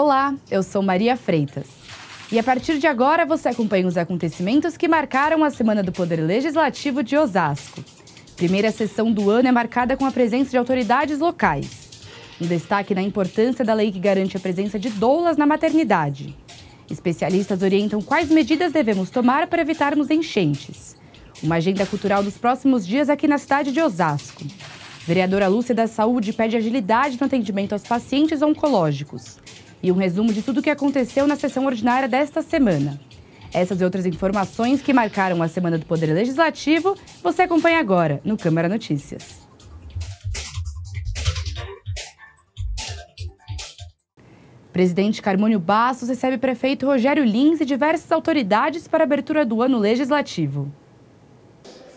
Olá, eu sou Maria Freitas. E a partir de agora você acompanha os acontecimentos que marcaram a Semana do Poder Legislativo de Osasco. Primeira sessão do ano é marcada com a presença de autoridades locais. Um destaque na importância da lei que garante a presença de doulas na maternidade. Especialistas orientam quais medidas devemos tomar para evitarmos enchentes. Uma agenda cultural dos próximos dias aqui na cidade de Osasco. Vereadora Lúcia da Saúde pede agilidade no atendimento aos pacientes oncológicos e um resumo de tudo o que aconteceu na sessão ordinária desta semana. Essas e outras informações que marcaram a Semana do Poder Legislativo, você acompanha agora no Câmara Notícias. Presidente Carmônio Bastos recebe prefeito Rogério Lins e diversas autoridades para a abertura do ano legislativo.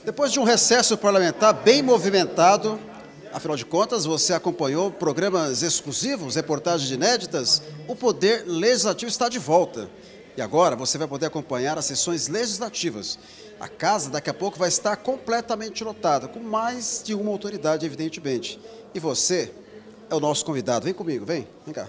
Depois de um recesso parlamentar bem movimentado, Afinal de contas, você acompanhou programas exclusivos, reportagens inéditas? O Poder Legislativo está de volta. E agora você vai poder acompanhar as sessões legislativas. A casa daqui a pouco vai estar completamente lotada, com mais de uma autoridade, evidentemente. E você é o nosso convidado. Vem comigo, vem, vem cá.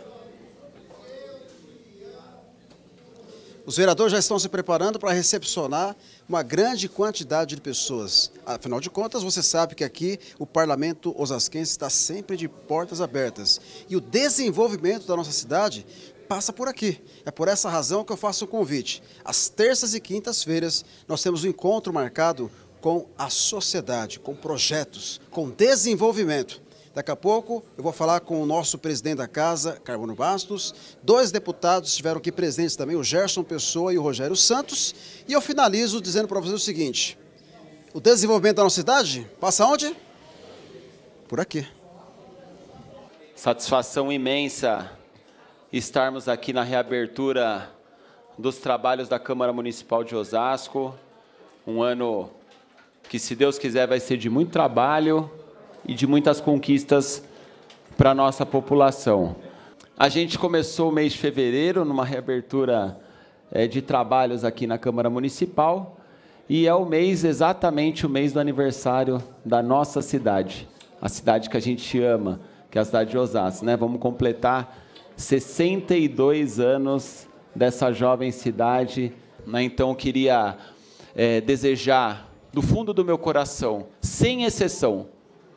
Os vereadores já estão se preparando para recepcionar uma grande quantidade de pessoas. Afinal de contas, você sabe que aqui o parlamento osasquense está sempre de portas abertas. E o desenvolvimento da nossa cidade passa por aqui. É por essa razão que eu faço o convite. Às terças e quintas-feiras, nós temos um encontro marcado com a sociedade, com projetos, com desenvolvimento. Daqui a pouco eu vou falar com o nosso presidente da casa, Carbono Bastos. Dois deputados estiveram aqui presentes também, o Gerson Pessoa e o Rogério Santos. E eu finalizo dizendo para vocês o seguinte: o desenvolvimento da nossa cidade passa onde? Por aqui. Satisfação imensa estarmos aqui na reabertura dos trabalhos da Câmara Municipal de Osasco. Um ano que, se Deus quiser, vai ser de muito trabalho e de muitas conquistas para a nossa população. A gente começou o mês de fevereiro numa reabertura é, de trabalhos aqui na Câmara Municipal e é o mês, exatamente o mês do aniversário da nossa cidade, a cidade que a gente ama, que é a cidade de Osasco. Né? Vamos completar 62 anos dessa jovem cidade. Né? Então, eu queria é, desejar do fundo do meu coração, sem exceção,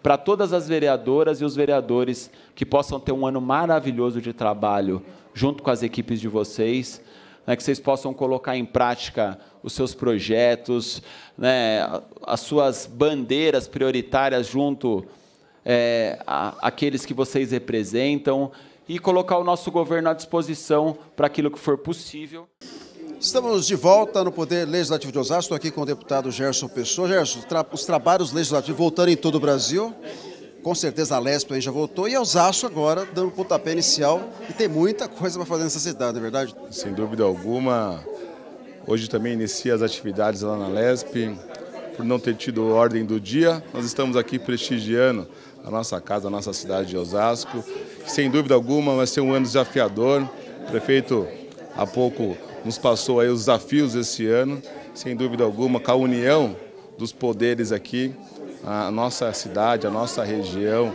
para todas as vereadoras e os vereadores que possam ter um ano maravilhoso de trabalho junto com as equipes de vocês, né, que vocês possam colocar em prática os seus projetos, né, as suas bandeiras prioritárias junto é, a, àqueles que vocês representam e colocar o nosso governo à disposição para aquilo que for possível. Estamos de volta no Poder Legislativo de Osasco, estou aqui com o deputado Gerson Pessoa. Gerson, tra os trabalhos legislativos voltando em todo o Brasil, com certeza a Lesp aí já voltou, e Osasco agora dando o pontapé inicial, e tem muita coisa para fazer nessa cidade, não é verdade? Sem dúvida alguma, hoje também inicia as atividades lá na Lesp, por não ter tido ordem do dia, nós estamos aqui prestigiando a nossa casa, a nossa cidade de Osasco, sem dúvida alguma vai ser um ano desafiador, o prefeito há pouco nos passou aí os desafios esse ano. Sem dúvida alguma, com a união dos poderes aqui, a nossa cidade, a nossa região,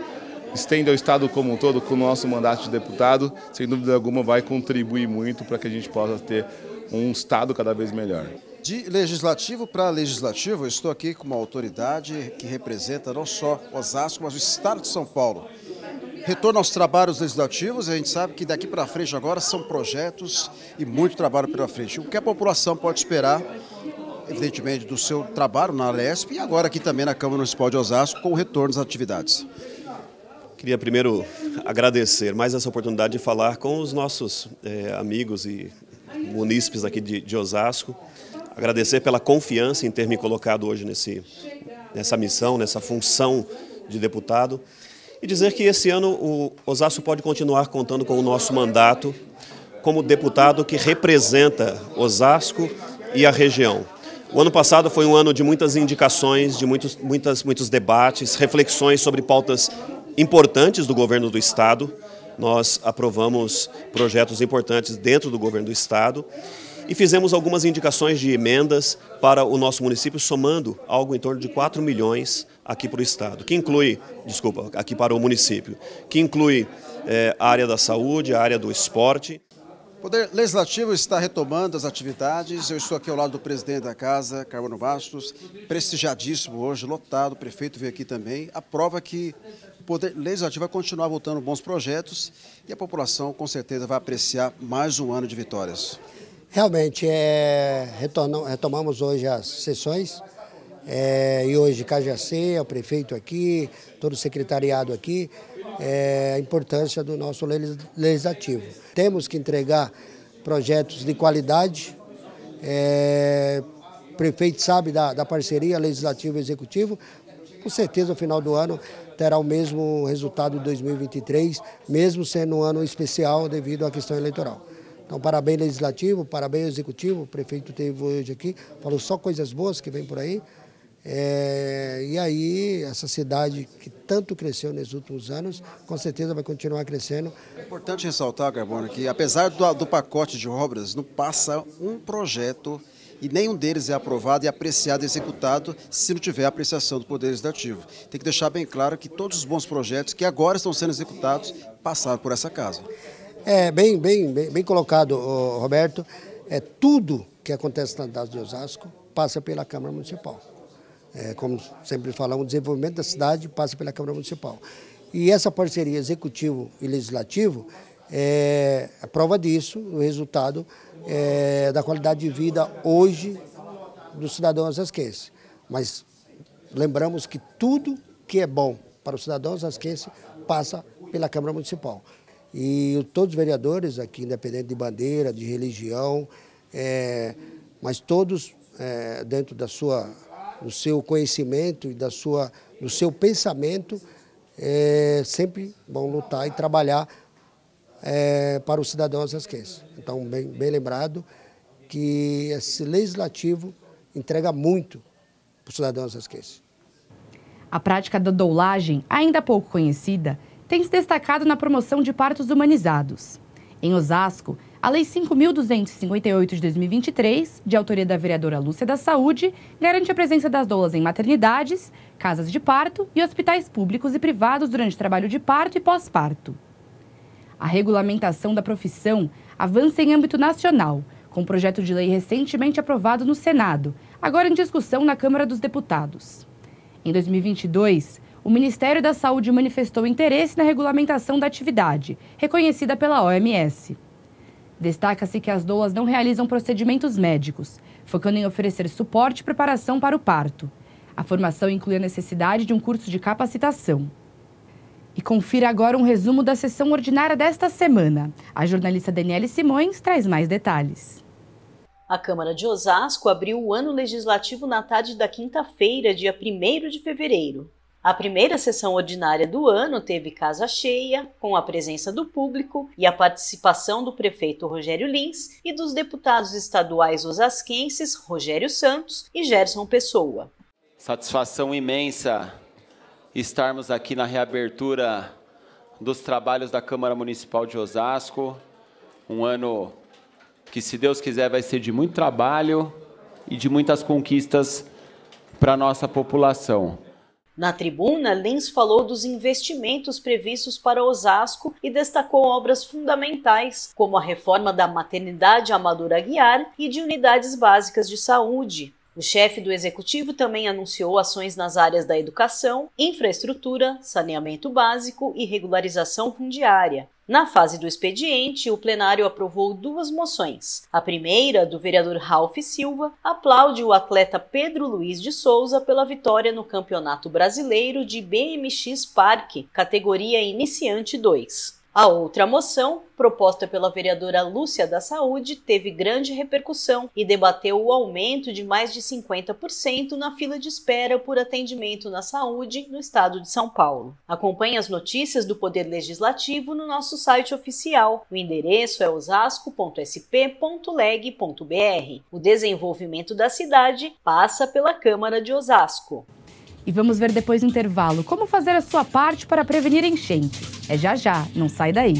estende ao Estado como um todo, com o nosso mandato de deputado, sem dúvida alguma vai contribuir muito para que a gente possa ter um Estado cada vez melhor. De legislativo para legislativo, estou aqui com uma autoridade que representa não só Osasco, mas o Estado de São Paulo. Retorno aos trabalhos legislativos, a gente sabe que daqui para frente agora são projetos e muito trabalho pela frente. O que a população pode esperar, evidentemente, do seu trabalho na Lesp e agora aqui também na Câmara Municipal de Osasco com o retorno às atividades? Queria primeiro agradecer mais essa oportunidade de falar com os nossos é, amigos e munícipes aqui de, de Osasco. Agradecer pela confiança em ter me colocado hoje nesse, nessa missão, nessa função de deputado. E dizer que esse ano o Osasco pode continuar contando com o nosso mandato como deputado que representa Osasco e a região. O ano passado foi um ano de muitas indicações, de muitos, muitas, muitos debates, reflexões sobre pautas importantes do governo do Estado. Nós aprovamos projetos importantes dentro do governo do Estado e fizemos algumas indicações de emendas para o nosso município, somando algo em torno de 4 milhões aqui para o Estado, que inclui, desculpa, aqui para o município, que inclui é, eh, a área da saúde, a área do esporte. O Poder Legislativo está retomando as atividades. Eu estou aqui ao lado do presidente da Casa, Carmano Bastos, prestigiadíssimo hoje, lotado. O prefeito veio aqui também. A prova é que o Poder Legislativo vai continuar votando bons projetos e a população, com certeza, vai apreciar mais um ano de vitórias. Realmente, é, retomamos hoje as sessões, é, e hoje Cajacê, é o prefeito aqui, todo o secretariado aqui, é, a importância do nosso legislativo. Temos que entregar projetos de qualidade, é, o prefeito sabe da, da parceria legislativo-executivo, com certeza no final do ano terá o mesmo resultado de 2023, mesmo sendo um ano especial devido à questão eleitoral. Então, parabéns legislativo, parabéns executivo, o prefeito teve hoje aqui, falou só coisas boas que vem por aí. É, e aí, essa cidade que tanto cresceu nos últimos anos, com certeza vai continuar crescendo. É importante ressaltar, Carbono, que apesar do, do pacote de obras, não passa um projeto e nenhum deles é aprovado e apreciado e executado se não tiver apreciação do Poder Legislativo. Tem que deixar bem claro que todos os bons projetos que agora estão sendo executados passaram por essa casa. É, bem, bem, bem, bem colocado, Roberto. É, tudo que acontece na cidade de Osasco passa pela Câmara Municipal. É, como sempre falamos, o desenvolvimento da cidade passa pela Câmara Municipal. E essa parceria executivo e legislativo é a é prova disso, o resultado é, da qualidade de vida hoje do cidadão osasquense. Mas lembramos que tudo que é bom para o cidadão osasquense passa pela Câmara Municipal. E todos os vereadores aqui, independente de bandeira, de religião, é, mas todos é, dentro da sua, do seu conhecimento e da sua, do seu pensamento, é, sempre vão lutar e trabalhar é, para o cidadão azasquense. Então, bem, bem lembrado que esse legislativo entrega muito para o cidadão azasquense. A prática da doulagem, ainda pouco conhecida, tem se destacado na promoção de partos humanizados. Em Osasco, a Lei 5.258 de 2023, de autoria da vereadora Lúcia da Saúde, garante a presença das doulas em maternidades, casas de parto e hospitais públicos e privados durante trabalho de parto e pós-parto. A regulamentação da profissão avança em âmbito nacional, com o projeto de lei recentemente aprovado no Senado, agora em discussão na Câmara dos Deputados. Em 2022, o Ministério da Saúde manifestou interesse na regulamentação da atividade, reconhecida pela OMS. Destaca-se que as doas não realizam procedimentos médicos, focando em oferecer suporte e preparação para o parto. A formação inclui a necessidade de um curso de capacitação. E confira agora um resumo da sessão ordinária desta semana. A jornalista Daniele Simões traz mais detalhes. A Câmara de Osasco abriu o ano legislativo na tarde da quinta-feira, dia 1 de fevereiro. A primeira sessão ordinária do ano teve casa cheia, com a presença do público e a participação do prefeito Rogério Lins e dos deputados estaduais osasquenses Rogério Santos e Gerson Pessoa. Satisfação imensa estarmos aqui na reabertura dos trabalhos da Câmara Municipal de Osasco. Um ano que, se Deus quiser, vai ser de muito trabalho e de muitas conquistas para a nossa população. Na tribuna, Lins falou dos investimentos previstos para Osasco e destacou obras fundamentais, como a reforma da maternidade Amadora Aguiar e de unidades básicas de saúde. O chefe do executivo também anunciou ações nas áreas da educação, infraestrutura, saneamento básico e regularização fundiária. Na fase do expediente, o plenário aprovou duas moções. A primeira, do vereador Ralph Silva, aplaude o atleta Pedro Luiz de Souza pela vitória no Campeonato Brasileiro de BMX Parque, categoria Iniciante 2. A outra moção, proposta pela vereadora Lúcia da Saúde, teve grande repercussão e debateu o aumento de mais de 50% na fila de espera por atendimento na saúde no estado de São Paulo. Acompanhe as notícias do Poder Legislativo no nosso site oficial. O endereço é osasco.sp.leg.br. O desenvolvimento da cidade passa pela Câmara de Osasco. E vamos ver depois do intervalo como fazer a sua parte para prevenir enchentes. É já já, não sai daí.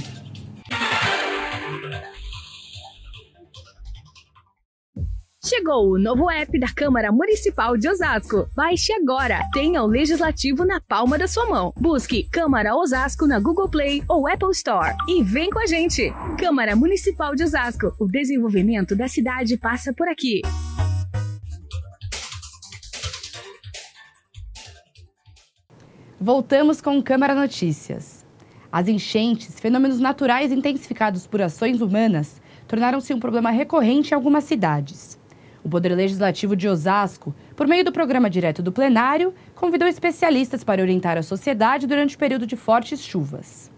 Chegou o novo app da Câmara Municipal de Osasco. Baixe agora. Tenha o legislativo na palma da sua mão. Busque Câmara Osasco na Google Play ou Apple Store e vem com a gente. Câmara Municipal de Osasco. O desenvolvimento da cidade passa por aqui. Voltamos com Câmara Notícias. As enchentes, fenômenos naturais intensificados por ações humanas, tornaram-se um problema recorrente em algumas cidades. O Poder Legislativo de Osasco, por meio do programa direto do plenário, convidou especialistas para orientar a sociedade durante o período de fortes chuvas.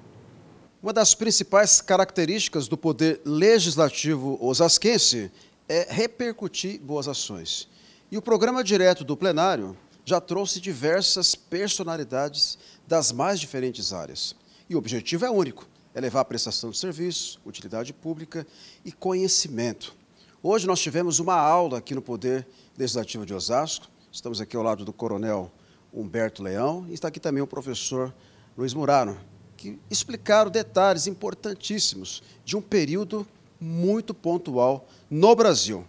Uma das principais características do Poder Legislativo osasquense é repercutir boas ações. E o programa direto do plenário já trouxe diversas personalidades das mais diferentes áreas. E o objetivo é único: elevar é a prestação de serviço, utilidade pública e conhecimento. Hoje nós tivemos uma aula aqui no Poder Legislativo de Osasco. Estamos aqui ao lado do Coronel Humberto Leão e está aqui também o professor Luiz Murano, que explicaram detalhes importantíssimos de um período muito pontual no Brasil.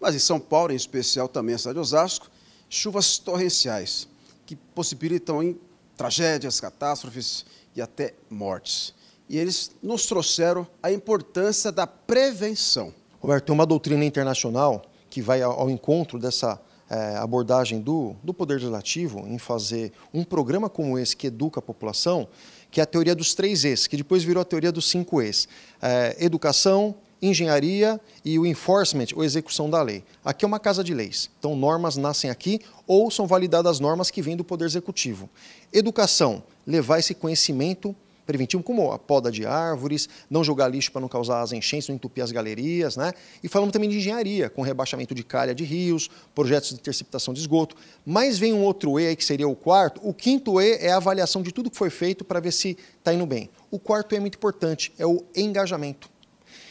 Mas em São Paulo, em especial também a cidade de Osasco, chuvas torrenciais, que possibilitam em tragédias, catástrofes e até mortes. E eles nos trouxeram a importância da prevenção. Roberto, tem uma doutrina internacional que vai ao encontro dessa é, abordagem do, do Poder Legislativo em fazer um programa como esse que educa a população, que é a teoria dos três E's, que depois virou a teoria dos cinco E's. É, educação, engenharia e o enforcement, ou execução da lei. Aqui é uma casa de leis, então normas nascem aqui ou são validadas normas que vêm do Poder Executivo. Educação, levar esse conhecimento preventivo, como a poda de árvores, não jogar lixo para não causar as enchentes, não entupir as galerias, né? E falamos também de engenharia, com rebaixamento de calha de rios, projetos de interceptação de esgoto. Mas vem um outro E aí, que seria o quarto. O quinto E é a avaliação de tudo que foi feito para ver se está indo bem. O quarto E é muito importante, é o engajamento.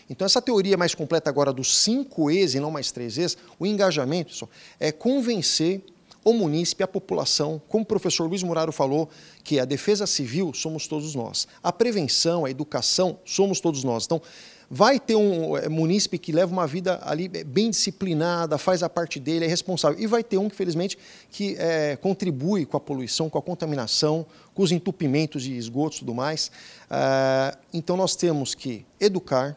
Então, essa teoria mais completa agora dos cinco E's e não mais três E's, o engajamento pessoal, é convencer o munícipe, a população, como o professor Luiz Muraro falou, que a defesa civil somos todos nós, a prevenção, a educação somos todos nós. Então, vai ter um é, munícipe que leva uma vida ali é, bem disciplinada, faz a parte dele, é responsável. E vai ter um que, felizmente, que é, contribui com a poluição, com a contaminação, com os entupimentos de esgotos e tudo mais. Ah, então, nós temos que educar,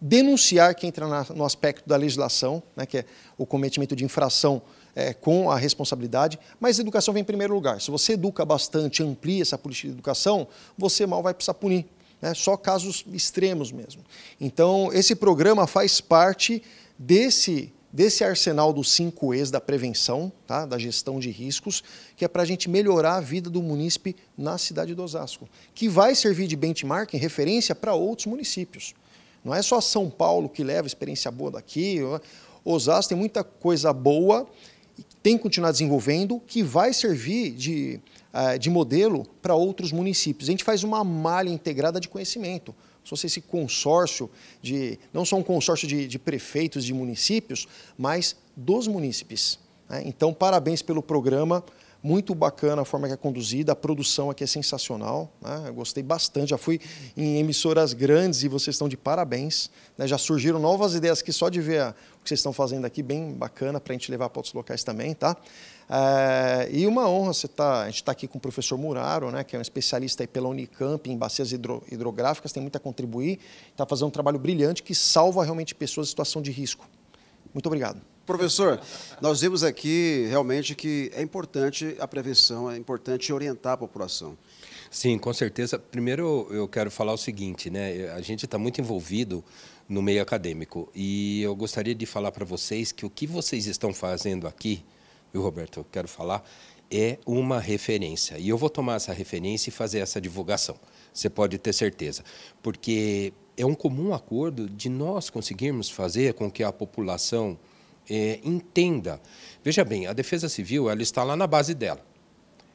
denunciar que entra na, no aspecto da legislação, né, que é o cometimento de infração é, com a responsabilidade, mas educação vem em primeiro lugar. Se você educa bastante, amplia essa política de educação, você mal vai precisar punir. Né? Só casos extremos mesmo. Então, esse programa faz parte desse desse arsenal dos 5 E's da prevenção, tá? da gestão de riscos, que é para a gente melhorar a vida do munícipe na cidade do Osasco, que vai servir de benchmark, referência para outros municípios. Não é só São Paulo que leva experiência boa daqui. Osasco tem muita coisa boa, tem que continuar desenvolvendo, que vai servir de, é, de modelo para outros municípios. A gente faz uma malha integrada de conhecimento. Se fosse esse consórcio, de não só um consórcio de, de prefeitos de municípios, mas dos munícipes. Né? Então, parabéns pelo programa. Muito bacana a forma que é conduzida, a produção aqui é sensacional. Né? Eu gostei bastante. Já fui em emissoras grandes e vocês estão de parabéns. Né? Já surgiram novas ideias que só de ver o que vocês estão fazendo aqui, bem bacana para a gente levar para outros locais também, tá? É, e uma honra você tá, a gente está aqui com o professor Muraro, né, que é um especialista aí pela Unicamp em bacias hidro, hidrográficas, tem muito a contribuir, está fazendo um trabalho brilhante que salva realmente pessoas em situação de risco. Muito obrigado. Professor, nós vimos aqui realmente que é importante a prevenção, é importante orientar a população. Sim, com certeza. Primeiro eu quero falar o seguinte, né? A gente está muito envolvido no meio acadêmico e eu gostaria de falar para vocês que o que vocês estão fazendo aqui, viu, Roberto? Eu quero falar é uma referência e eu vou tomar essa referência e fazer essa divulgação. Você pode ter certeza, porque é um comum acordo de nós conseguirmos fazer com que a população é, entenda. Veja bem, a Defesa Civil ela está lá na base dela.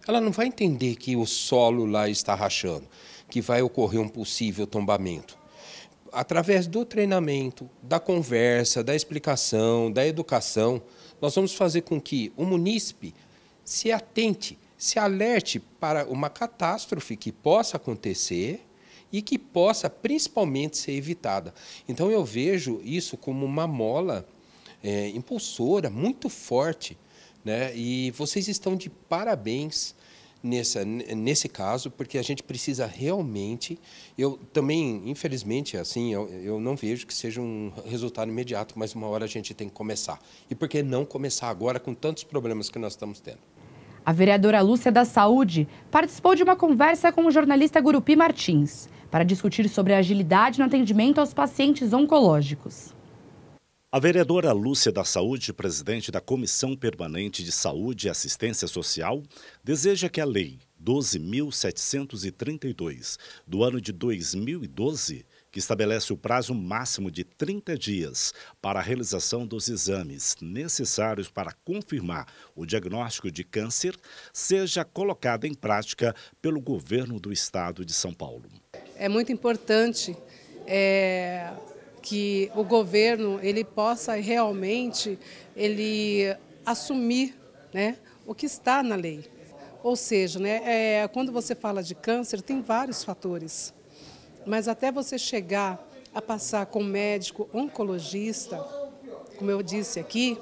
Ela não vai entender que o solo lá está rachando, que vai ocorrer um possível tombamento. Através do treinamento, da conversa, da explicação, da educação, nós vamos fazer com que o munícipe se atente, se alerte para uma catástrofe que possa acontecer e que possa principalmente ser evitada. Então eu vejo isso como uma mola é, impulsora, muito forte. Né? E vocês estão de parabéns nessa, nesse caso, porque a gente precisa realmente. Eu também, infelizmente, assim, eu, eu não vejo que seja um resultado imediato, mas uma hora a gente tem que começar. E por que não começar agora com tantos problemas que nós estamos tendo? A vereadora Lúcia da Saúde participou de uma conversa com o jornalista Gurupi Martins para discutir sobre a agilidade no atendimento aos pacientes oncológicos. A vereadora Lúcia da Saúde, presidente da Comissão Permanente de Saúde e Assistência Social, deseja que a Lei 12.732 do ano de 2012, que estabelece o prazo máximo de 30 dias para a realização dos exames necessários para confirmar o diagnóstico de câncer, seja colocada em prática pelo governo do estado de São Paulo. É muito importante. É que o governo ele possa realmente ele assumir né, o que está na lei. Ou seja, né, é, quando você fala de câncer, tem vários fatores. Mas até você chegar a passar com médico oncologista, como eu disse aqui,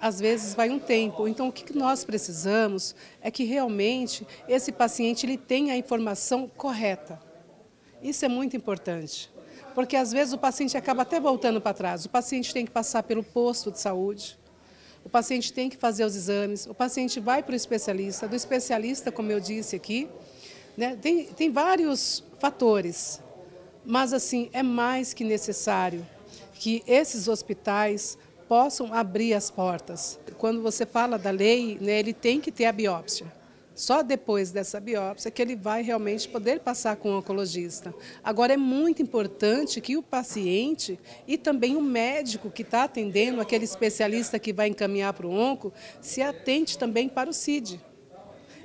às vezes vai um tempo. Então, o que nós precisamos é que realmente esse paciente ele tenha a informação correta. Isso é muito importante porque às vezes o paciente acaba até voltando para trás. O paciente tem que passar pelo posto de saúde, o paciente tem que fazer os exames, o paciente vai para o especialista, do especialista, como eu disse aqui, né, tem, tem vários fatores, mas assim, é mais que necessário que esses hospitais possam abrir as portas. Quando você fala da lei, né, ele tem que ter a biópsia. Só depois dessa biópsia que ele vai realmente poder passar com o oncologista. Agora, é muito importante que o paciente e também o médico que está atendendo, aquele especialista que vai encaminhar para o onco, se atente também para o CID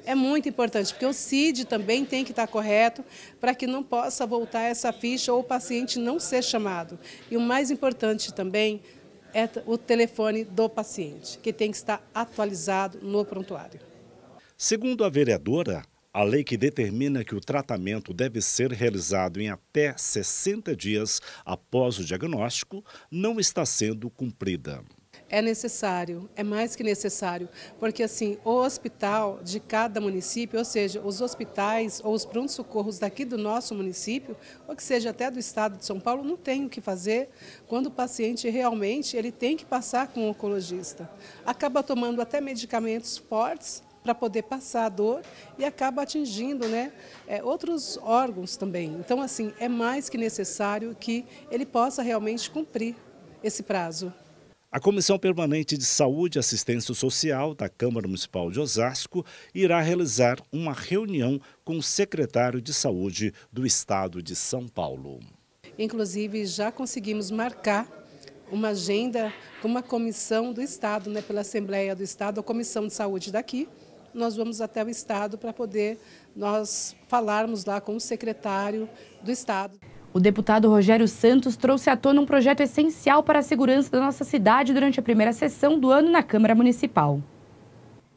é muito importante, porque o CID também tem que estar tá correto para que não possa voltar essa ficha ou o paciente não ser chamado. E o mais importante também é o telefone do paciente, que tem que estar atualizado no prontuário. Segundo a vereadora, a lei que determina que o tratamento deve ser realizado em até 60 dias após o diagnóstico não está sendo cumprida. É necessário, é mais que necessário, porque assim, o hospital de cada município, ou seja, os hospitais ou os prontos-socorros daqui do nosso município, ou que seja até do estado de São Paulo, não tem o que fazer quando o paciente realmente ele tem que passar com o oncologista. Acaba tomando até medicamentos fortes para poder passar a dor e acaba atingindo né, é, outros órgãos também. Então, assim, é mais que necessário que ele possa realmente cumprir esse prazo. A Comissão Permanente de Saúde e Assistência Social da Câmara Municipal de Osasco irá realizar uma reunião com o secretário de Saúde do Estado de São Paulo. Inclusive, já conseguimos marcar uma agenda com uma comissão do Estado, né, pela Assembleia do Estado, a Comissão de Saúde daqui, nós vamos até o Estado para poder nós falarmos lá com o secretário do Estado. O deputado Rogério Santos trouxe à tona um projeto essencial para a segurança da nossa cidade durante a primeira sessão do ano na Câmara Municipal.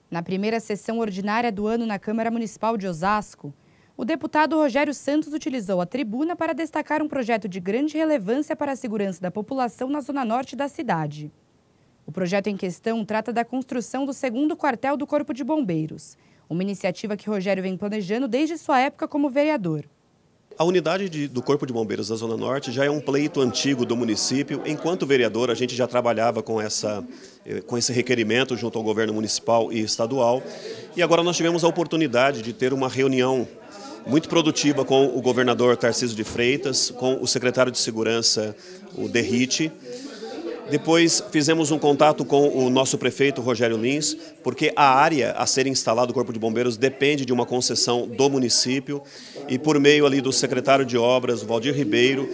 Na primeira sessão ordinária do ano na Câmara Municipal de Osasco, o deputado Rogério Santos utilizou a tribuna para destacar um projeto de grande relevância para a segurança da população na zona norte da cidade. O projeto em questão trata da construção do segundo quartel do Corpo de Bombeiros, uma iniciativa que Rogério vem planejando desde sua época como vereador. A unidade de, do Corpo de Bombeiros da Zona Norte já é um pleito antigo do município. Enquanto vereador, a gente já trabalhava com, essa, eh, com esse requerimento junto ao governo municipal e estadual. E agora nós tivemos a oportunidade de ter uma reunião muito produtiva com o governador Tarcísio de Freitas, com o secretário de Segurança, o Derrite, depois fizemos um contato com o nosso prefeito Rogério Lins, porque a área a ser instalado o Corpo de Bombeiros depende de uma concessão do município e por meio ali do secretário de obras, Valdir Ribeiro,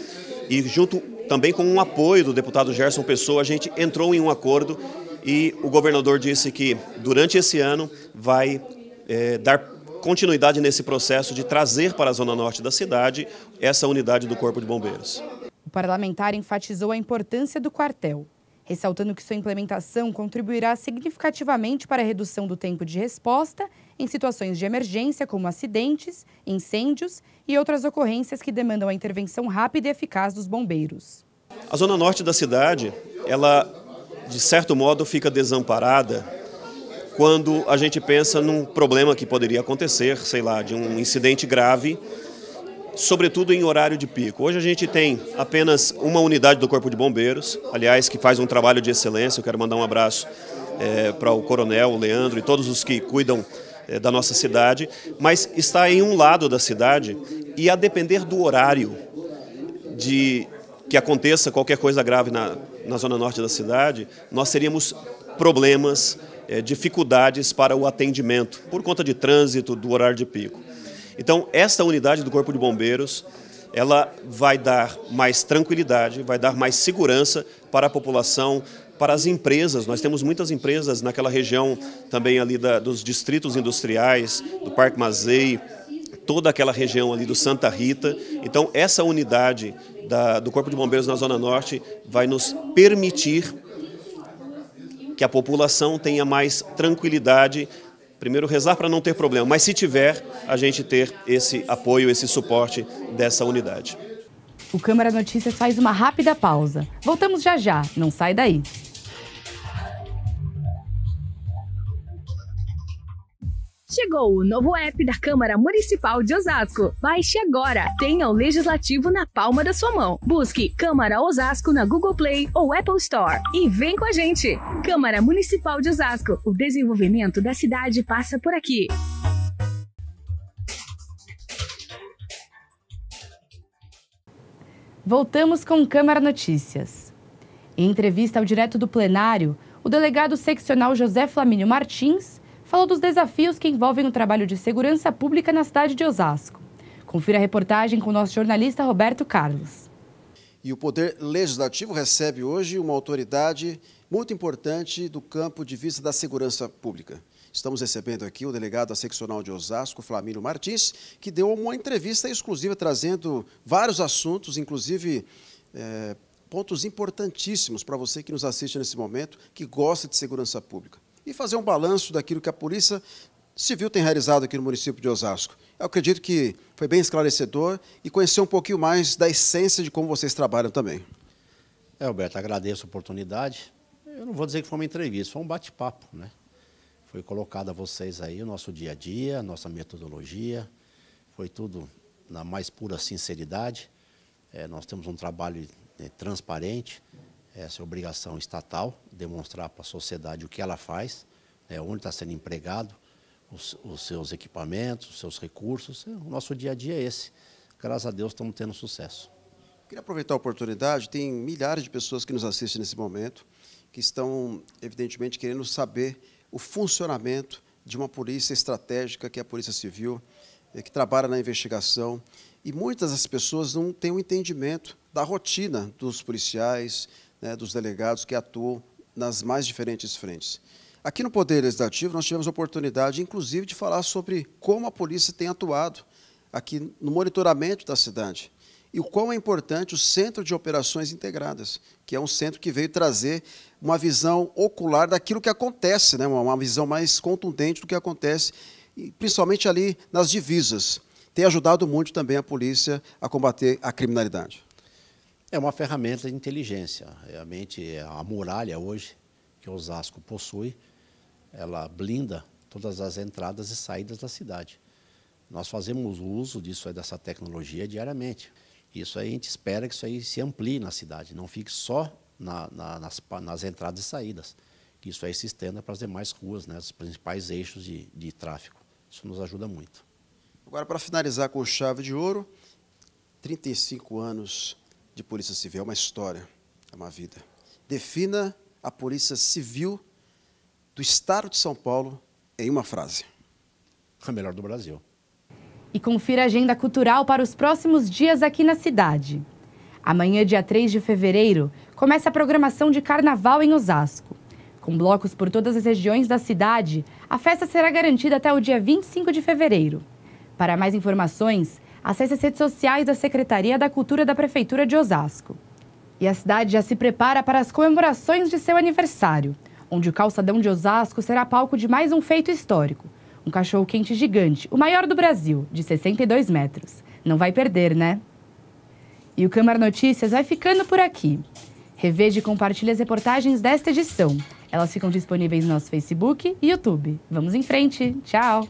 e junto também com um apoio do deputado Gerson Pessoa, a gente entrou em um acordo e o governador disse que durante esse ano vai é, dar continuidade nesse processo de trazer para a zona norte da cidade essa unidade do Corpo de Bombeiros. O parlamentar enfatizou a importância do quartel, ressaltando que sua implementação contribuirá significativamente para a redução do tempo de resposta em situações de emergência, como acidentes, incêndios e outras ocorrências que demandam a intervenção rápida e eficaz dos bombeiros. A zona norte da cidade, ela de certo modo fica desamparada quando a gente pensa num problema que poderia acontecer, sei lá, de um incidente grave sobretudo em horário de pico. Hoje a gente tem apenas uma unidade do Corpo de Bombeiros, aliás, que faz um trabalho de excelência. Eu quero mandar um abraço é, para o coronel, o Leandro e todos os que cuidam é, da nossa cidade, mas está em um lado da cidade e a depender do horário de que aconteça qualquer coisa grave na, na zona norte da cidade, nós teríamos problemas, é, dificuldades para o atendimento, por conta de trânsito, do horário de pico. Então, esta unidade do Corpo de Bombeiros, ela vai dar mais tranquilidade, vai dar mais segurança para a população, para as empresas. Nós temos muitas empresas naquela região também ali da, dos distritos industriais, do Parque Mazei, toda aquela região ali do Santa Rita. Então, essa unidade da, do Corpo de Bombeiros na Zona Norte vai nos permitir que a população tenha mais tranquilidade Primeiro, rezar para não ter problema, mas se tiver, a gente ter esse apoio, esse suporte dessa unidade. O Câmara Notícias faz uma rápida pausa. Voltamos já já, não sai daí. Chegou o novo app da Câmara Municipal de Osasco. Baixe agora. Tenha o legislativo na palma da sua mão. Busque Câmara Osasco na Google Play ou Apple Store e vem com a gente. Câmara Municipal de Osasco. O desenvolvimento da cidade passa por aqui. Voltamos com Câmara Notícias. Em entrevista ao direto do plenário, o delegado seccional José Flamínio Martins falou dos desafios que envolvem o trabalho de segurança pública na cidade de Osasco. Confira a reportagem com o nosso jornalista Roberto Carlos. E o Poder Legislativo recebe hoje uma autoridade muito importante do campo de vista da segurança pública. Estamos recebendo aqui o delegado da seccional de Osasco, Flamínio Martins, que deu uma entrevista exclusiva trazendo vários assuntos, inclusive é, pontos importantíssimos para você que nos assiste nesse momento, que gosta de segurança pública e fazer um balanço daquilo que a Polícia Civil tem realizado aqui no município de Osasco. Eu acredito que foi bem esclarecedor e conhecer um pouquinho mais da essência de como vocês trabalham também. É, Alberto, agradeço a oportunidade. Eu não vou dizer que foi uma entrevista, foi um bate-papo, né? Foi colocado a vocês aí o nosso dia a dia, nossa metodologia, foi tudo na mais pura sinceridade. É, nós temos um trabalho é, transparente, essa é obrigação estatal, demonstrar para a sociedade o que ela faz, né, onde está sendo empregado, os, os, seus equipamentos, os seus recursos. É, o nosso dia a dia é esse. Graças a Deus estamos tendo sucesso. Queria aproveitar a oportunidade, tem milhares de pessoas que nos assistem nesse momento, que estão, evidentemente, querendo saber o funcionamento de uma polícia estratégica, que é a Polícia Civil, eh, que trabalha na investigação. E muitas das pessoas não têm o um entendimento da rotina dos policiais, né, dos delegados que atuam nas mais diferentes frentes. Aqui no Poder Legislativo, nós tivemos a oportunidade, inclusive, de falar sobre como a polícia tem atuado aqui no monitoramento da cidade e o quão é importante o Centro de Operações Integradas, que é um centro que veio trazer uma visão ocular daquilo que acontece, né? uma visão mais contundente do que acontece, principalmente ali nas divisas. Tem ajudado muito também a polícia a combater a criminalidade. É uma ferramenta de inteligência. Realmente, é a muralha hoje que Osasco possui, ela blinda todas as entradas e saídas da cidade. Nós fazemos uso disso dessa tecnologia diariamente. Isso aí a gente espera que isso aí se amplie na cidade, não fique só na, na, nas, nas, entradas e saídas, que isso aí se estenda para as demais ruas, né, os principais eixos de, de tráfego. Isso nos ajuda muito. Agora, para finalizar com chave de ouro, 35 anos de polícia civil. É uma história, é uma vida. Defina a polícia civil do Estado de São Paulo em uma frase. A melhor do Brasil. E confira a agenda cultural para os próximos dias aqui na cidade. Amanhã, dia 3 de fevereiro, começa a programação de carnaval em Osasco. Com blocos por todas as regiões da cidade, a festa será garantida até o dia 25 de fevereiro. Para mais informações, Acesse as redes sociais da Secretaria da Cultura da Prefeitura de Osasco. E a cidade já se prepara para as comemorações de seu aniversário, onde o calçadão de Osasco será palco de mais um feito histórico. Um cachorro-quente gigante, o maior do Brasil, de 62 metros. Não vai perder, né? E o Câmara Notícias vai ficando por aqui. Reveja e compartilhe as reportagens desta edição. Elas ficam disponíveis no nosso Facebook e YouTube. Vamos em frente. Tchau!